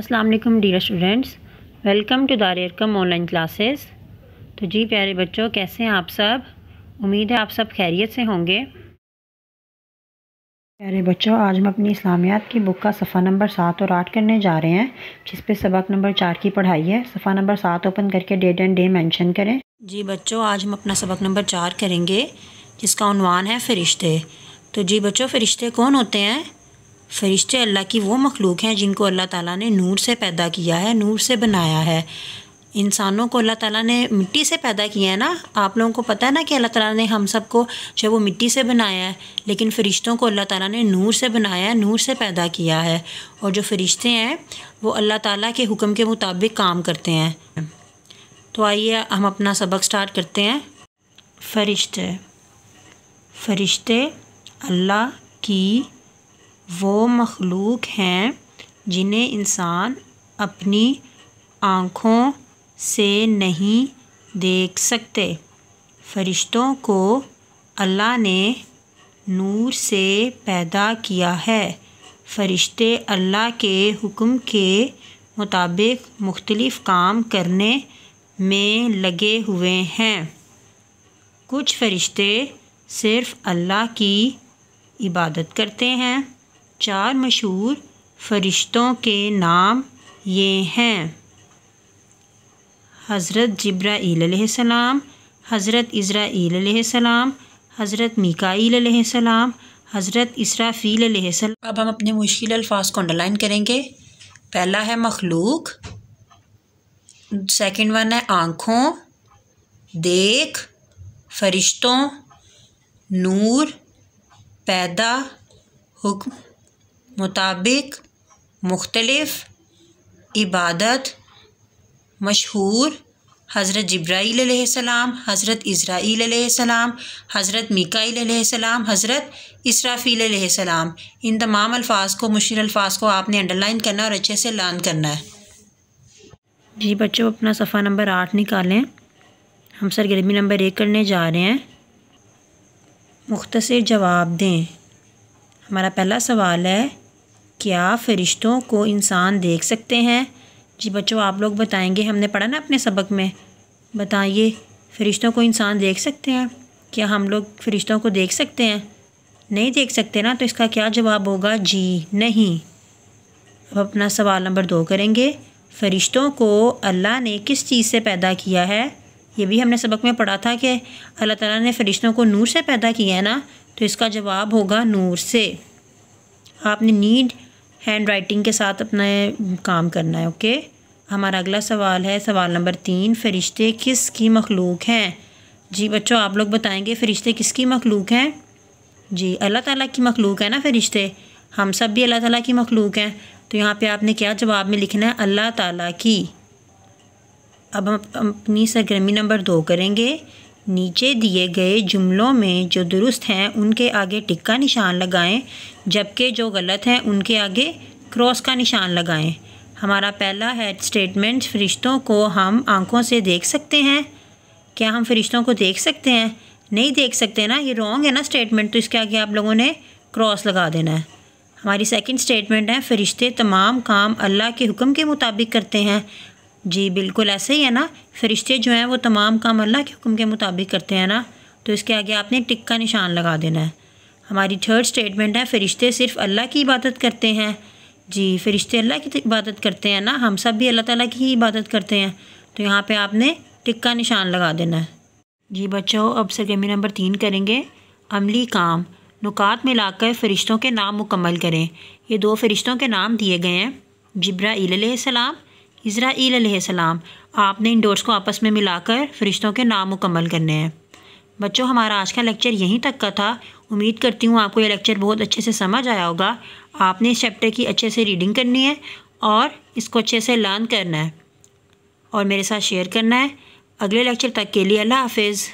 अस्सलाम वालेकुम dear students welcome to दारियर ऑनलाइन क्लासेस तो जी प्यारे बच्चों कैसे हैं आप सब उम्मीद है आप सब खैरियत से होंगे प्यारे बच्चों आज हम अपनी इस्लामियात की बुक का सफ़ा नंबर सात और आठ करने जा रहे हैं जिस पे सबक नंबर चार की पढ़ाई है सफ़ा नंबर सात ओपन करके डेट एंड डे मैंशन करें जी बच्चों आज हम अपना सबक नंबर चार करेंगे जिसका उनवान है फ़रिश्ते तो जी बच्चों फ़रिश्ते कौन होते हैं फ़रिश्ते अल्लाह की वो मखलूक हैं जिनको अल्लाह ताला ने नूर से पैदा किया है नूर से बनाया है इंसानों को अल्लाह ताला ने मिट्टी से पैदा किया है ना आप लोगों को पता है ना कि अल्लाह ताला ने हम सबको जो वो मिट्टी से बनाया है लेकिन फ़रिश्तों को अल्लाह ताला ने नूर से बनाया है नूर से पैदा किया है और जो फ़रिश्ते हैं वो अल्लाह ताला के हुक्म के मुताबिक काम करते हैं तो आइए हम अपना सबक स्टार्ट करते हैं फ़रिश्ते फ़रिश्ते अल्लाह की वो मखलूक हैं जिन्हें इंसान अपनी आँखों से नहीं देख सकते फ़रिश्तों को अल्लाह ने नूर से पैदा किया है फ़रिश्ते अल्लाह के हुक्म के मुताबिक मुख्तलिफ़ काम करने में लगे हुए हैं कुछ फ़रिश्ते सिर्फ़ अल्लाह की इबादत करते हैं चार मशहूर फरिश्तों के नाम ये हैं हज़रत जब्राईसम हज़रत इसराईसम हज़रत मिकाईसम हज़रत इसराफ़ील अब हम अपने मुश्किल अल्फाज को अंडरलाइन करेंगे पहला है मखलूक सेकेंड वन है आँखों देख फरिश्तों नूर पैदा हुक्म मुताबिक मुख्तलफ़ इबादत मशहूर हज़रत जब्राईसम हज़रत इसराईसम हज़रत मिकाईसम हज़रत इसराफ़ीसम इन तमाम अल्फाज को मुशीर अल्फाज को आपने अंडरलाइन करना और अच्छे से लान करना है जी बच्चों अपना सफ़ा नंबर आठ निकालें हम सरगर्मी नंबर एक करने जा रहे हैं मुख्तर जवाब दें हमारा पहला सवाल है क्या फ़रिश्तों को इंसान देख सकते हैं जी बच्चों आप लोग बताएंगे हमने पढ़ा ना अपने सबक में बताइए फ़रिश्तों को इंसान देख सकते हैं क्या हम लोग फ़रिश्तों को देख सकते हैं नहीं देख सकते ना तो इसका क्या जवाब होगा जी नहीं अब अपना सवाल नंबर दो करेंगे फ़रिश्तों को अल्लाह ने किस चीज़ से पैदा किया है ये भी हमने सबक में पढ़ा था कि अल्लाह ताला ने फ़रिश्तों को नूर से पैदा किया है ना तो इसका जवाब होगा नूर से आपने नीड हैंड राइटिंग के साथ अपना काम करना है ओके हमारा अगला सवाल है सवाल नंबर तीन फरिश्ते किसकी मखलूक हैं जी बच्चों आप लोग बताएंगे फ़रिश्ते किसकी मखलूक हैं जी अल्लाह ताला की मखलूक है ना फ़रिश्ते हम सब भी अल्लाह ताला की मखलूक हैं तो यहाँ पे आपने क्या जवाब में लिखना है अल्लाह ताला की अब हम अपनी सरगर्मी नंबर दो करेंगे नीचे दिए गए जुमलों में जो दुरुस्त हैं उनके आगे टिक का निशान लगाएं जबकि जो गलत हैं उनके आगे क्रॉस का निशान लगाएं हमारा पहला है स्टेटमेंट फ़रिश्तों को हम आंखों से देख सकते हैं क्या हम फ़रिश्तों को देख सकते हैं नहीं देख सकते ना ये रॉन्ग है ना स्टेटमेंट तो इसके आगे आप लोगों ने क्रॉस लगा देना है हमारी सेकंड स्टेटमेंट है फ़रिश्ते तमाम काम अल्लाह के हुक्म के मुताबिक करते हैं जी बिल्कुल ऐसे ही है ना फरिश्ते जो हैं वो तमाम काम अल्लाह के हुक्म के मुताबिक करते हैं ना तो इसके आगे आपने टिक का निशान लगा देना है हमारी थर्ड स्टेटमेंट है फ़रिश्ते सिर्फ अल्लाह की इबादत करते हैं जी फ़रिश्ते अल्लाह की इबादत करते हैं ना हम सब भी अल्लाह ताला की ही इबादत करते हैं तो यहाँ पे आपने टिक का निशान लगा देना है जी बच्चों अब सरगर्मी नंबर तीन करेंगे अमली काम नुकात में फ़रिश्तों के नाम मुकम्मल करें ये दो फ़रिश्तों के नाम दिए गए हैं सलाम इसराइल सलाम आपने इन डोट्स को आपस में मिलाकर फरिश्तों के नाम मुकम्मल करने हैं बच्चों हमारा आज का लेक्चर यहीं तक का था उम्मीद करती हूँ आपको ये लेक्चर बहुत अच्छे से समझ आया होगा आपने इस चैप्टर की अच्छे से रीडिंग करनी है और इसको अच्छे से लर्न करना है और मेरे साथ शेयर करना है अगले लेक्चर तक के लिए अल्लाह हाफिज़